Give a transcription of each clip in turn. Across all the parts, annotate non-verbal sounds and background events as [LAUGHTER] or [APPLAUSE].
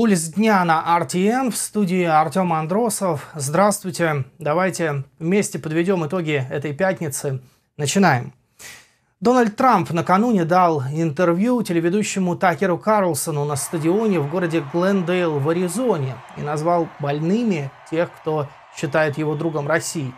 Улиц дня на RTN в студии Артем Андросов. Здравствуйте. Давайте вместе подведем итоги этой пятницы. Начинаем. Дональд Трамп накануне дал интервью телеведущему Такеру Карлсону на стадионе в городе Глендейл в Аризоне и назвал больными тех, кто считает его другом России.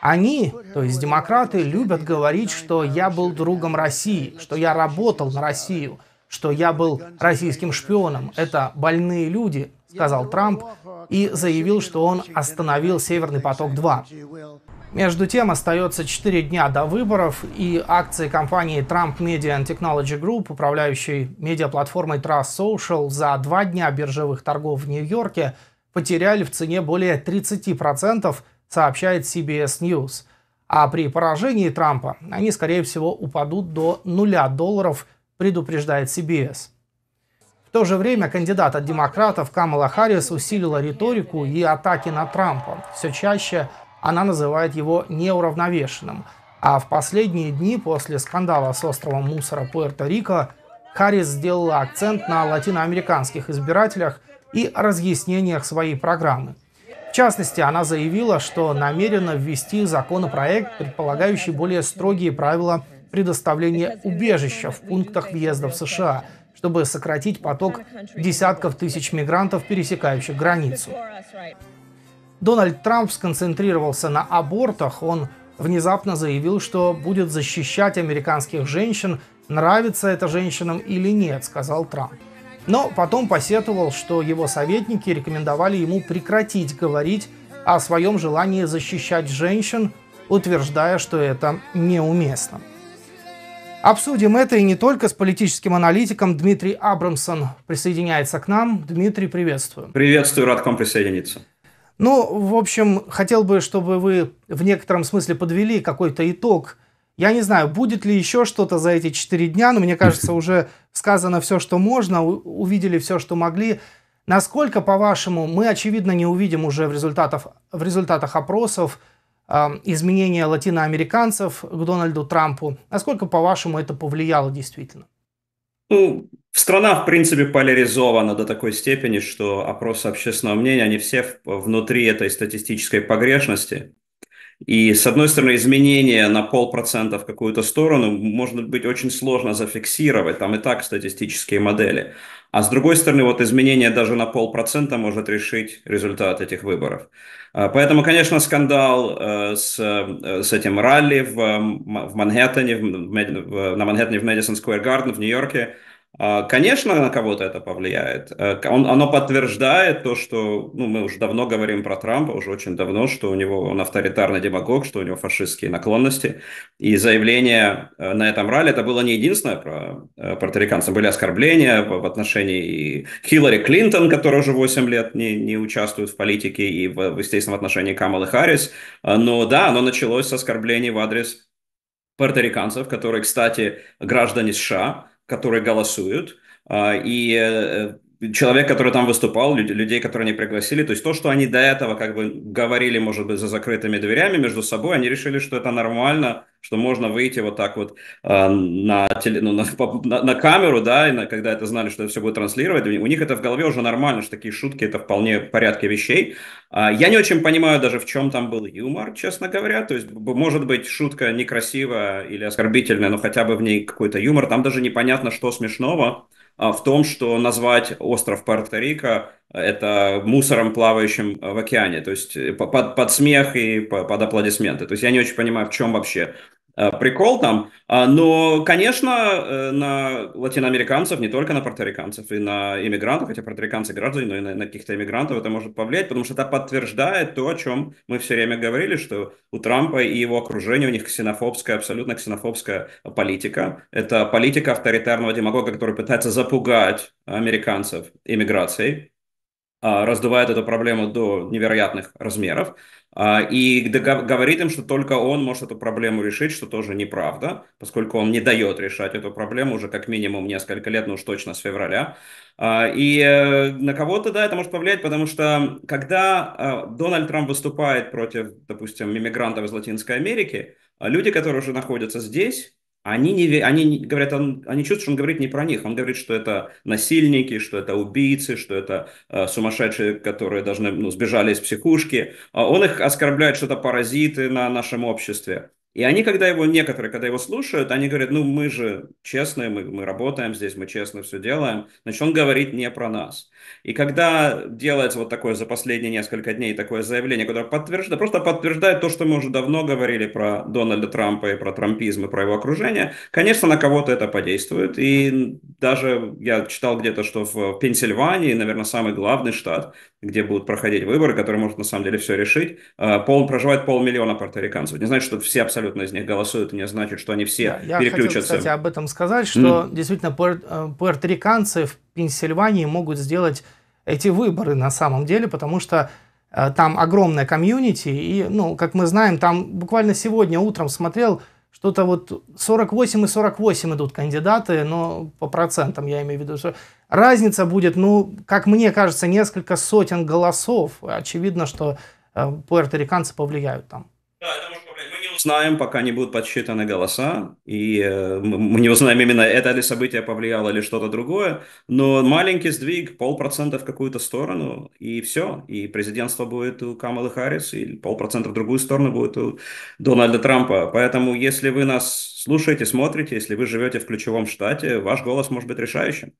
Они, то есть демократы, любят говорить, что я был другом России, что я работал на Россию – что я был российским шпионом. Это больные люди, сказал Трамп и заявил, что он остановил «Северный поток-2». Между тем, остается 4 дня до выборов, и акции компании Trump Media and Technology Group, управляющей медиаплатформой Trust Social, за два дня биржевых торгов в Нью-Йорке потеряли в цене более 30%, сообщает CBS News. А при поражении Трампа они, скорее всего, упадут до 0 долларов – предупреждает CBS. В то же время кандидат от демократов Камала Харрис усилила риторику и атаки на Трампа. Все чаще она называет его неуравновешенным. А в последние дни после скандала с островом мусора Пуэрто-Рико Харрис сделала акцент на латиноамериканских избирателях и разъяснениях своей программы. В частности, она заявила, что намерена ввести законопроект, предполагающий более строгие правила предоставления убежища в пунктах въезда в США, чтобы сократить поток десятков тысяч мигрантов, пересекающих границу. Дональд Трамп сконцентрировался на абортах, он внезапно заявил, что будет защищать американских женщин, нравится это женщинам или нет, сказал Трамп. Но потом посетовал, что его советники рекомендовали ему прекратить говорить о своем желании защищать женщин, утверждая, что это неуместно. Обсудим это и не только с политическим аналитиком Дмитрий Абрамсон присоединяется к нам. Дмитрий, приветствую. Приветствую, рад к вам присоединиться. Ну, в общем, хотел бы, чтобы вы в некотором смысле подвели какой-то итог. Я не знаю, будет ли еще что-то за эти четыре дня, но мне кажется, [LAUGHS] уже сказано все, что можно, увидели все, что могли. Насколько, по-вашему, мы, очевидно, не увидим уже в результатах, в результатах опросов – изменения латиноамериканцев к Дональду Трампу. Насколько, по-вашему, это повлияло действительно? Ну, страна, в принципе, поляризована до такой степени, что опросы общественного мнения, они все внутри этой статистической погрешности. И, с одной стороны, изменения на полпроцента в какую-то сторону может быть очень сложно зафиксировать, там и так статистические модели. А с другой стороны, вот изменение даже на полпроцента может решить результат этих выборов. А, поэтому, конечно, скандал э, с, э, с этим ралли в, в Манхэттене, в, на Манхэттене в Мэдисон Сквер Гарден в Нью-Йорке – а, конечно, на кого-то это повлияет. Э, он, оно подтверждает то, что ну, мы уже давно говорим про Трампа, уже очень давно, что у него он авторитарный демагог, что у него фашистские наклонности. И заявление э, на этом ралли, это было не единственное про, э, про Были оскорбления в, в отношении и Хиллари Клинтон, которая уже 8 лет не, не участвует в политике, и, в, естественно, в отношении Камалы Харрис. Но да, оно началось с оскорблений в адрес порториканцев, которые, кстати, граждане США, которые голосуют, а, и э, человек, который там выступал, людей, которые они пригласили. То есть то, что они до этого как бы говорили, может быть, за закрытыми дверями между собой, они решили, что это нормально, что можно выйти вот так вот э, на, теле, ну, на, на, на камеру, да, и на, когда это знали, что это все будет транслировать. У них это в голове уже нормально, что такие шутки это вполне в порядке вещей. Э, я не очень понимаю даже, в чем там был юмор, честно говоря. То есть, может быть, шутка некрасивая или оскорбительная, но хотя бы в ней какой-то юмор. Там даже непонятно, что смешного. А, в том, что назвать остров Пуэрто-Рико э, это мусором, плавающим э, в океане. То есть э, под, под смех и под аплодисменты. То есть я не очень понимаю, в чем вообще Э, прикол там. А, но, конечно, э, на латиноамериканцев, не только на порториканцев, и на иммигрантов, хотя порториканцы граждане, но и на, на каких-то иммигрантов это может повлиять, потому что это подтверждает то, о чем мы все время говорили, что у Трампа и его окружения у них ксенофобская, абсолютно ксенофобская политика. Это политика авторитарного демагога, который пытается запугать американцев иммиграцией, а раздувает эту проблему до невероятных размеров. А, и говорит им, что только он может эту проблему решить, что тоже неправда, поскольку он не дает решать эту проблему уже как минимум несколько лет, ну уж точно с февраля. А, и э, на кого-то, да, это может повлиять, потому что когда а, Дональд Трамп выступает против, допустим, иммигрантов из Латинской Америки, люди, которые уже находятся здесь, они, не, они говорят, он, они чувствуют, что он говорит не про них. Он говорит, что это насильники, что это убийцы, что это э, сумасшедшие, которые должны ну, сбежали из психушки. А он их оскорбляет, что это паразиты на нашем обществе. И они, когда его, некоторые, когда его слушают, они говорят, ну, мы же честные, мы, мы работаем здесь, мы честно все делаем. Значит, он говорит не про нас. И когда делается вот такое за последние несколько дней такое заявление, которое подтверждает, просто подтверждает то, что мы уже давно говорили про Дональда Трампа и про трампизм и про его окружение, конечно, на кого-то это подействует. И даже я читал где-то, что в Пенсильвании, наверное, самый главный штат, где будут проходить выборы, которые может на самом деле все решить. А, пол, проживает полмиллиона порториканцев. Не значит, что все абсолютно из них голосуют, не значит, что они все да, переключатся. Я хотел, кстати, об этом сказать, что mm. действительно пуэр- э, в Пенсильвании могут сделать эти выборы на самом деле, потому что э, там огромная комьюнити, и, ну, как мы знаем, там буквально сегодня утром смотрел, что-то вот 48 и 48 идут кандидаты, но по процентам я имею в виду, что Разница будет, ну, как мне кажется, несколько сотен голосов. Очевидно, что э, пуэрториканцы повлияют там. Да, это может повлиять. Мы не узнаем, пока не будут подсчитаны голоса, и э, мы не узнаем именно, это ли событие повлияло или что-то другое, но маленький сдвиг, полпроцента в какую-то сторону, и все. И президентство будет у Камалы Харрис, и полпроцента в другую сторону будет у Дональда Трампа. Поэтому, если вы нас слушаете, смотрите, если вы живете в ключевом штате, ваш голос может быть решающим.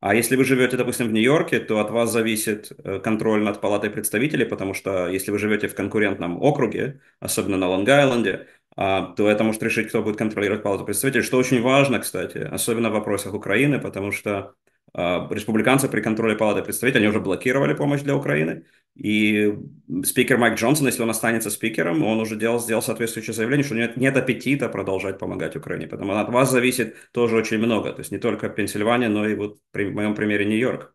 А если вы живете, допустим, в Нью-Йорке, то от вас зависит э, контроль над палатой представителей, потому что если вы живете в конкурентном округе, особенно на Лонг-Айленде, а, то это может решить, кто будет контролировать палату представителей, что очень важно, кстати, особенно в вопросах Украины, потому что а, республиканцы при контроле Палаты представителей, они уже блокировали помощь для Украины. И спикер Майк Джонсон, если он останется спикером, он уже делал, сделал соответствующее заявление, что нет, нет аппетита продолжать помогать Украине, Поэтому от вас зависит тоже очень много. То есть не только Пенсильвания, но и вот при, в моем примере Нью-Йорк.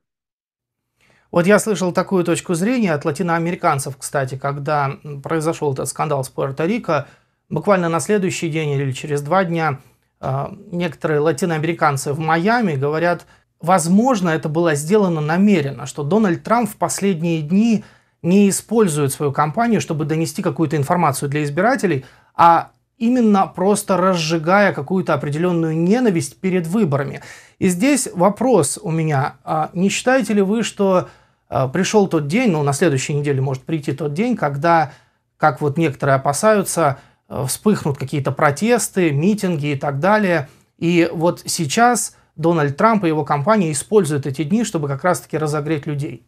Вот я слышал такую точку зрения от латиноамериканцев, кстати, когда произошел этот скандал с Пуэрто-Рико, буквально на следующий день или через два дня а, некоторые латиноамериканцы в Майами говорят – Возможно, это было сделано намеренно, что Дональд Трамп в последние дни не использует свою кампанию, чтобы донести какую-то информацию для избирателей, а именно просто разжигая какую-то определенную ненависть перед выборами. И здесь вопрос у меня. А не считаете ли вы, что а, пришел тот день, ну, на следующей неделе может прийти тот день, когда, как вот некоторые опасаются, а, вспыхнут какие-то протесты, митинги и так далее. И вот сейчас Дональд Трамп и его компания используют эти дни, чтобы как раз-таки разогреть людей.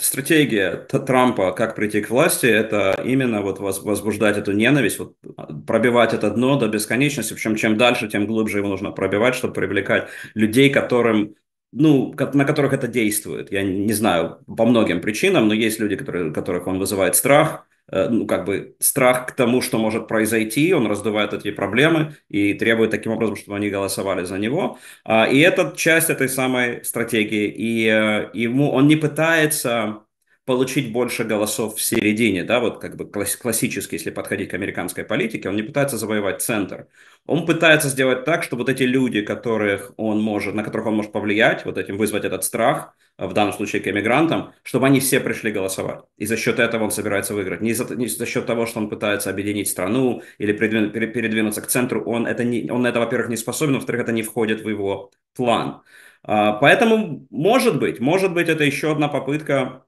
Стратегия Трампа, как прийти к власти, это именно вот возбуждать эту ненависть, вот а, пробивать это дно до бесконечности. Причем чем дальше, тем глубже его нужно пробивать, чтобы привлекать людей, которым ну, на которых это действует. Я не знаю по многим причинам, но есть люди, которые, которых он вызывает страх, Э, ну, как бы страх к тому, что может произойти, он раздувает эти проблемы и требует таким образом, чтобы они голосовали за него. А, и это часть этой самой стратегии. И э, ему он не пытается получить больше голосов в середине, да, вот как бы класс- классически, если подходить к американской политике, он не пытается завоевать центр, он пытается сделать так, что вот эти люди, которых он может, на которых он может повлиять, вот этим вызвать этот страх, а в данном случае к эмигрантам, чтобы они все пришли голосовать. И за счет этого он собирается выиграть. Не за, не за счет того, что он пытается объединить страну или передвину, передвинуться к центру, он, это не, он это, во-первых, не способен, во-вторых, это не входит в его план. А, поэтому, может быть, может быть, это еще одна попытка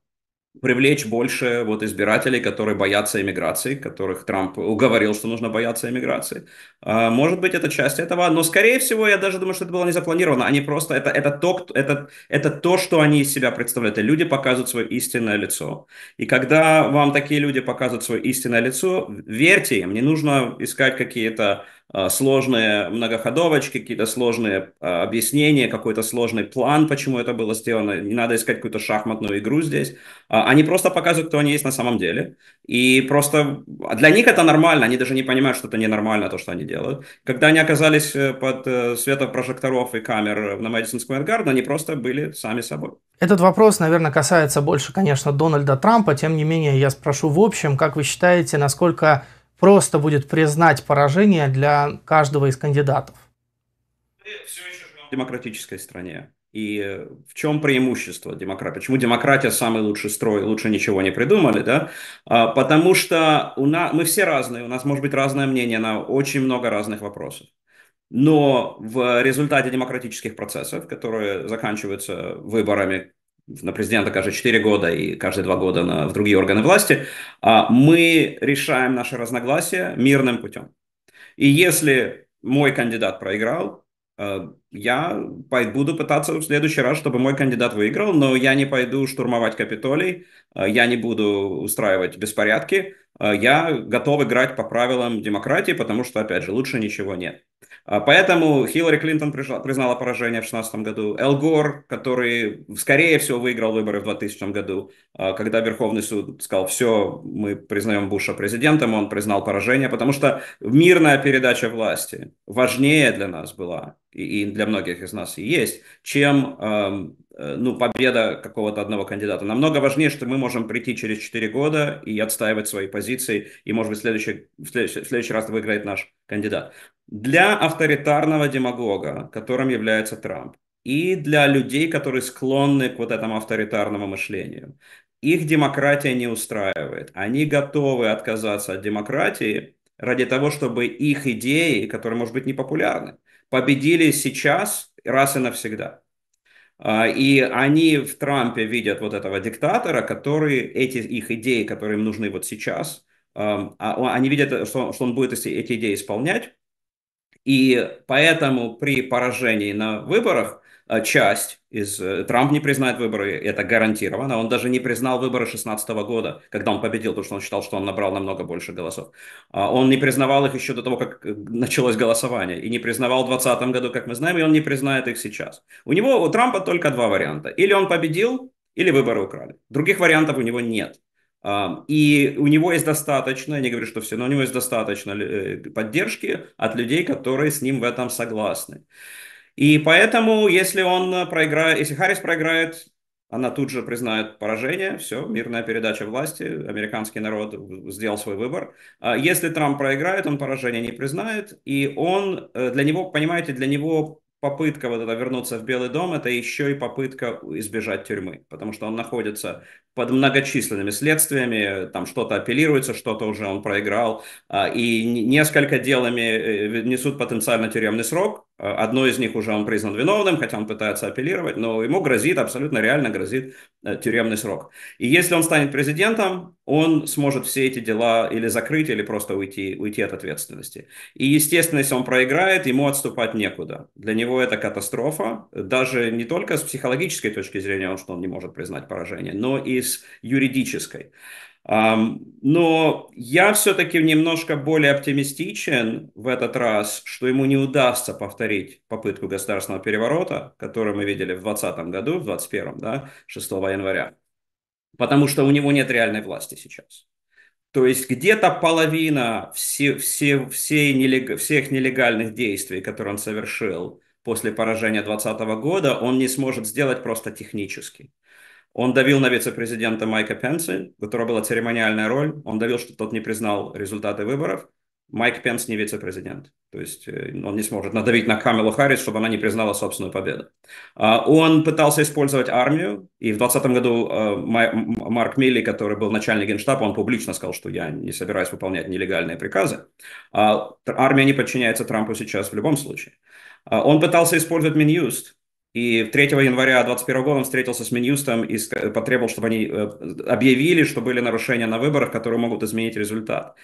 привлечь больше вот избирателей, которые боятся иммиграции, которых Трамп уговорил, что нужно бояться иммиграции. А, может быть, это часть этого, но, скорее всего, я даже думаю, что это было не запланировано. Они просто, это, это, то, это, это то, что они из себя представляют. И люди показывают свое истинное лицо. И когда вам такие люди показывают свое истинное лицо, верьте им, не нужно искать какие-то а, сложные многоходовочки, какие-то сложные а, объяснения, какой-то сложный план, почему это было сделано. Не надо искать какую-то шахматную игру здесь. А, они просто показывают, кто они есть на самом деле. И просто для них это нормально, они даже не понимают, что это ненормально, то, что они делают. Когда они оказались э, под э, светом прожекторов и камер на Мэдисон Square Garden, они просто были сами собой. Этот вопрос, наверное, касается больше, конечно, Дональда Трампа. Тем не менее, я спрошу в общем, как вы считаете, насколько просто будет признать поражение для каждого из кандидатов. в демократической стране. И э, в чем преимущество демократии? Почему демократия самый лучший строй, лучше ничего не придумали, да? А, потому что у нас, мы все разные, у нас может быть разное мнение на очень много разных вопросов. Но в результате демократических процессов, которые заканчиваются выборами на президента каждые 4 года и каждые 2 года на, в другие органы власти, А мы решаем наши разногласия мирным путем. И если мой кандидат проиграл, э, я буду пытаться в следующий раз, чтобы мой кандидат выиграл, но я не пойду штурмовать Капитолий, э, я не буду устраивать беспорядки, э, я готов играть по правилам демократии, потому что, опять же, лучше ничего нет. А поэтому Хиллари Клинтон признала поражение в 2016 году. Эл Гор, который, скорее всего, выиграл выборы в 2000 году, а когда Верховный суд сказал, все, мы признаем Буша президентом, он признал поражение, потому что мирная передача власти важнее для нас была, и для многих из нас и есть, чем эм, э, ну, победа какого-то одного кандидата. Намного важнее, что мы можем прийти через 4 года и отстаивать свои позиции, и, может быть, в следующий, в следующий, в следующий раз выиграет наш кандидат. Для авторитарного демагога, которым является Трамп, и для людей, которые склонны к вот этому авторитарному мышлению, их демократия не устраивает. Они готовы отказаться от демократии ради того, чтобы их идеи, которые, может быть, не популярны, победили сейчас раз и навсегда. А, и они в Трампе видят вот этого диктатора, который эти их идеи, которые им нужны вот сейчас, а они видят, что, что он будет эти идеи исполнять. И поэтому при поражении на выборах Э, часть из... Э, Трамп не признает выборы, это гарантированно. Он даже не признал выборы 2016 года, когда он победил, потому что он считал, что он набрал намного больше голосов. А, он не признавал их еще до того, как э, началось голосование, и не признавал в 2020 году, как мы знаем, и он не признает их сейчас. У него, у Трампа только два варианта. Или он победил, или выборы украли. Других вариантов у него нет. А, и у него есть достаточно, я не говорю, что все, но у него есть достаточно поддержки от людей, которые с ним в этом согласны. И поэтому, если он э, проиграет, если Харрис проиграет, она тут же признает поражение, все, мирная передача власти, американский народ сделал свой выбор. А если Трамп проиграет, он поражение не признает, и он, э, для него, понимаете, для него попытка вот это вернуться в Белый дом, это еще и попытка избежать тюрьмы, потому что он находится под многочисленными следствиями, там что-то апеллируется, что-то уже он проиграл, а, и несколько делами э, несут потенциально тюремный срок, Одно из них уже он признан виновным, хотя он пытается апеллировать, но ему грозит, абсолютно реально грозит э, тюремный срок. И если он станет президентом, он сможет все эти дела или закрыть, или просто уйти, уйти от ответственности. И, естественно, если он проиграет, ему отступать некуда. Для него это катастрофа, даже не только с психологической точки зрения, что он не может признать поражение, но и с юридической. Но я все-таки немножко более оптимистичен в этот раз, что ему не удастся повторить попытку государственного переворота, которую мы видели в 2020 году, в 2021, да, 6 января. Потому что у него нет реальной власти сейчас. То есть где-то половина все, все, все нелег... всех нелегальных действий, которые он совершил после поражения 2020 года, он не сможет сделать просто технически. Он давил на вице-президента Майка Пенса, у которого была церемониальная роль. Он давил, что тот не признал результаты выборов. Майк Пенс не вице-президент. То есть э, он не сможет надавить на Камилу Харрис, чтобы она не признала собственную победу. А, он пытался использовать армию, и в 2020 году э, Марк Милли, который был начальник генштаба, он публично сказал, что я не собираюсь выполнять нелегальные приказы. А, армия не подчиняется Трампу сейчас в любом случае. А, он пытался использовать Минюст, и 3 января 2021 года он встретился с Минюстом и потребовал, чтобы они э, объявили, что были нарушения на выборах, которые могут изменить результат.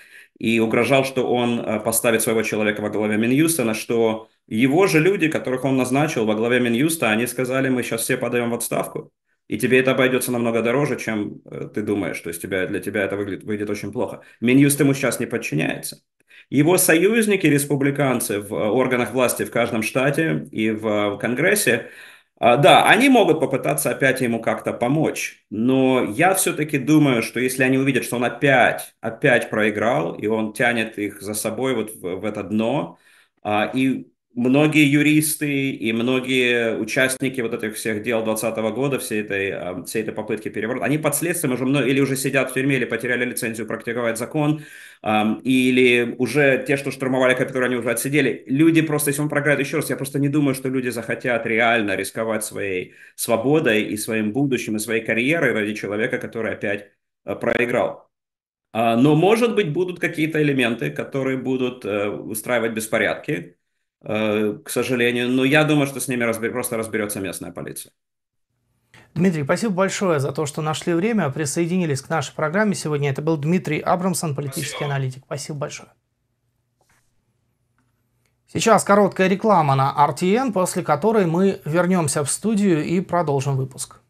И угрожал, что он э, поставит своего человека во главе Минюста, на что его же люди, которых он назначил во главе Минюста, они сказали, мы сейчас все подаем в отставку. И тебе это обойдется намного дороже, чем э, ты думаешь. То есть тебя, для тебя это выглядит, выйдет очень плохо. Минюст ему сейчас не подчиняется. Его союзники, республиканцы в э, органах власти в каждом штате и в э, Конгрессе, а, да, они могут попытаться опять ему как-то помочь, но я все-таки думаю, что если они увидят, что он опять, опять проиграл, и он тянет их за собой вот в, в это дно, а, и многие юристы и многие участники вот этих всех дел 2020 года, всей этой, а, всей этой попытки переворота, они под следствием уже много, или уже сидят в тюрьме, или потеряли лицензию практиковать закон, а, или уже те, что штурмовали Капитолий, они уже отсидели. Люди просто, если он проиграет еще раз, я просто не думаю, что люди захотят реально рисковать своей свободой и своим будущим, и своей карьерой ради человека, который опять а, проиграл. Но, может быть, будут какие-то элементы, которые будут э, устраивать беспорядки Э, к сожалению. Но я думаю, что с ними разбер... просто разберется местная полиция. Дмитрий, спасибо большое за то, что нашли время, присоединились к нашей программе сегодня. Это был Дмитрий Абрамсон, политический спасибо. аналитик. Спасибо большое. Сейчас короткая реклама на RTN, после которой мы вернемся в студию и продолжим выпуск.